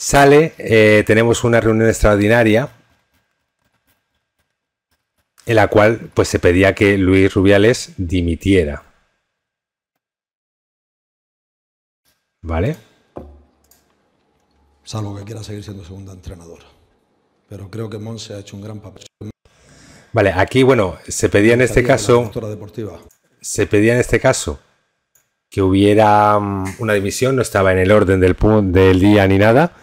Sale, eh, tenemos una reunión extraordinaria en la cual pues, se pedía que Luis Rubiales dimitiera. ¿Vale? Salvo que quiera seguir siendo segunda entrenadora. Pero creo que Monse ha hecho un gran papel. Vale, aquí, bueno, se pedía en este caso. Se pedía en este caso que hubiera mm, una dimisión, no estaba en el orden del, del día ni nada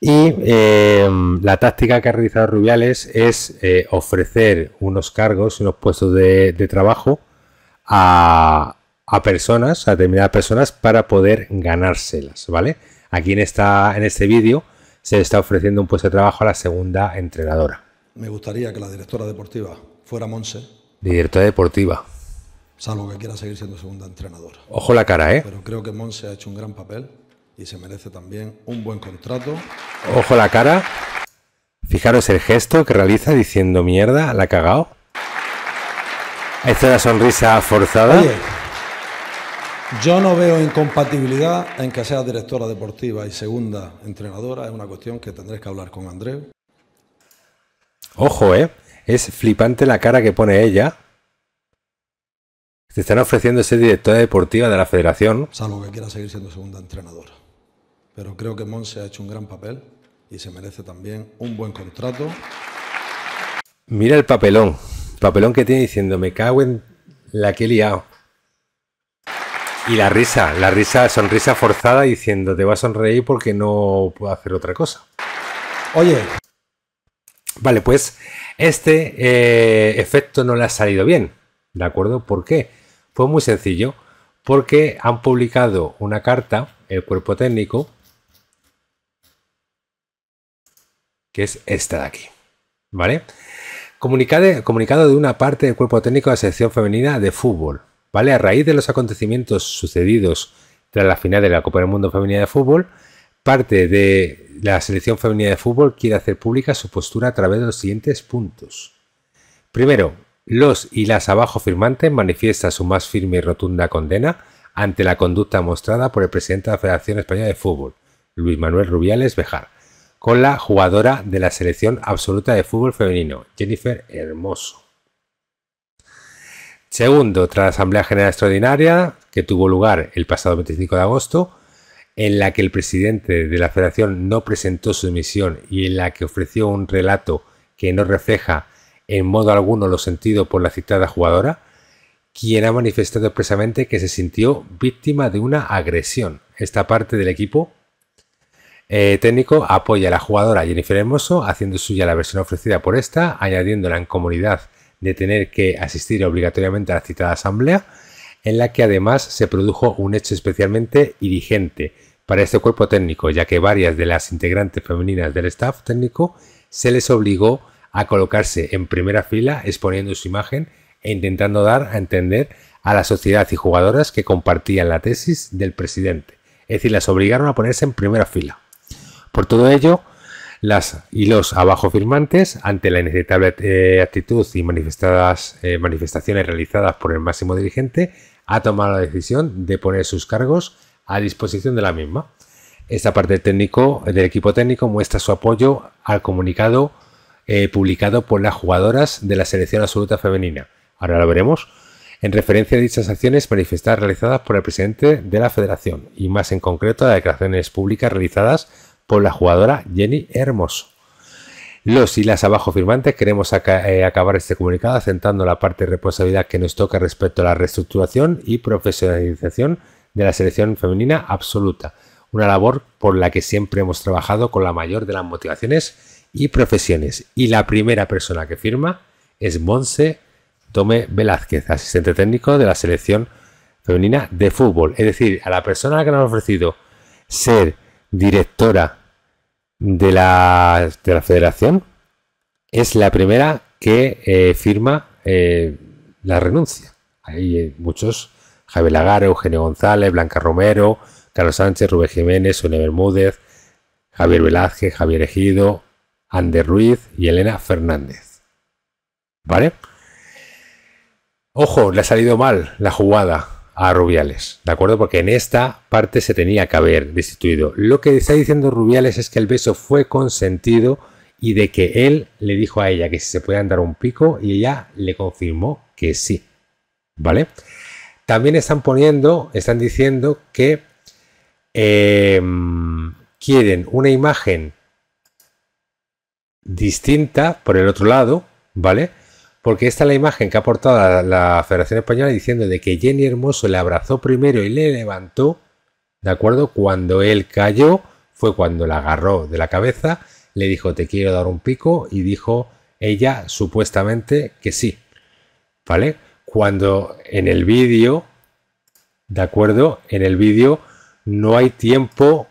y eh, la táctica que ha realizado Rubiales es eh, ofrecer unos cargos, unos puestos de, trabajo a, personas, a determinadas personas, para poder ganárselas, ¿vale? Aquí en, esta, en este vídeo se está ofreciendo un puesto de trabajo a la segunda entrenadora. Me gustaría que la directora deportiva fuera Monse. Directora deportiva. Salvo que quiera seguir siendo segunda entrenadora. Ojo la cara, ¿eh? Pero creo que Monse ha hecho un gran papel y se merece también un buen contrato. Ojo la cara. Fijaros el gesto que realiza diciendo mierda, la cagado. Esta es la sonrisa forzada. Oye, yo no veo incompatibilidad en que seas directora deportiva y segunda entrenadora. Es una cuestión que tendréis que hablar con Andreu. Ojo, ¿eh? Es flipante la cara que pone ella. Te están ofreciendo ser directora deportiva de la federación. Salvo que quiera seguir siendo segunda entrenadora pero creo que se ha hecho un gran papel y se merece también un buen contrato. Mira el papelón, papelón que tiene diciendo, me cago en la que he liado. Y la risa, la risa, sonrisa forzada diciendo, te va a sonreír porque no puedo hacer otra cosa. Oye. Vale, pues este eh, efecto no le ha salido bien. ¿De acuerdo? ¿Por qué? Fue muy sencillo. Porque han publicado una carta, el cuerpo técnico, que es esta de aquí. ¿Vale? Comunicado, comunicado de una parte del cuerpo técnico de la selección femenina de fútbol. ¿Vale? A raíz de los acontecimientos sucedidos tras la final de la Copa del Mundo Femenina de Fútbol, parte de la selección femenina de fútbol quiere hacer pública su postura a través de los siguientes puntos. Primero, los y las abajo firmantes manifiesta su más firme y rotunda condena ante la conducta mostrada por el presidente de la Federación Española de Fútbol, Luis Manuel Rubiales Bejar, con la jugadora de la selección absoluta de fútbol femenino, Jennifer Hermoso. Segundo, tras la Asamblea General Extraordinaria, que tuvo lugar el pasado 25 de agosto, en la que el presidente de la federación no presentó su dimisión y en la que ofreció un relato que no refleja en modo alguno lo sentido por la citada jugadora, quien ha manifestado expresamente que se sintió víctima de una agresión. Esta parte del equipo eh, técnico apoya a la jugadora Jennifer Hermoso haciendo suya la versión ofrecida por esta, añadiendo la incomodidad de tener que asistir obligatoriamente a la citada asamblea, en la que además se produjo un hecho especialmente dirigente para este cuerpo técnico, ya que varias de las integrantes femeninas del staff técnico se les obligó a colocarse en primera fila exponiendo su imagen e intentando dar a entender a la sociedad y jugadoras que compartían la tesis del presidente. Es decir, las obligaron a ponerse en primera fila. Por todo ello, las y los abajo firmantes, ante la inevitable eh, actitud y manifestadas, eh, manifestaciones realizadas por el máximo dirigente, ha tomado la decisión de poner sus cargos a disposición de la misma. Esta parte técnico, del equipo técnico muestra su apoyo al comunicado eh, publicado por las jugadoras de la selección absoluta femenina. Ahora lo veremos. En referencia a dichas acciones manifestadas realizadas por el presidente de la federación y más en concreto a declaraciones públicas realizadas por la jugadora Jenny Hermoso. Los y las abajo firmantes queremos eh, acabar este comunicado asentando la parte de responsabilidad que nos toca respecto a la reestructuración y profesionalización de la selección femenina absoluta, una labor por la que siempre hemos trabajado con la mayor de las motivaciones y profesiones. Y la primera persona que firma es Monse Tome Velázquez, asistente técnico de la selección femenina de fútbol. Es decir, a la persona que nos ha ofrecido ser directora de la, de la federación es la primera que eh, firma eh, la renuncia. Hay eh, muchos, Javier Lagar, Eugenio González, Blanca Romero, Carlos Sánchez, Rubén Jiménez, una Bermúdez, Javier Velázquez, Javier Ejido, Ander Ruiz y Elena Fernández. ¿Vale? Ojo, le ha salido mal la jugada a Rubiales, ¿de acuerdo? Porque en esta parte se tenía que haber destituido. Lo que está diciendo Rubiales es que el beso fue consentido y de que él le dijo a ella que se podían dar un pico y ella le confirmó que sí, ¿vale? También están poniendo, están diciendo que em, quieren una imagen distinta por el otro lado, ¿vale? porque esta es la imagen que ha aportado la, Federación Española diciendo de que Jenny Hermoso le abrazó primero y le levantó, ¿de acuerdo? Cuando él cayó, fue cuando la agarró de la cabeza, le dijo te quiero dar un pico y dijo ella supuestamente que sí, ¿vale? Cuando en el vídeo, ¿de acuerdo? En el vídeo no hay tiempo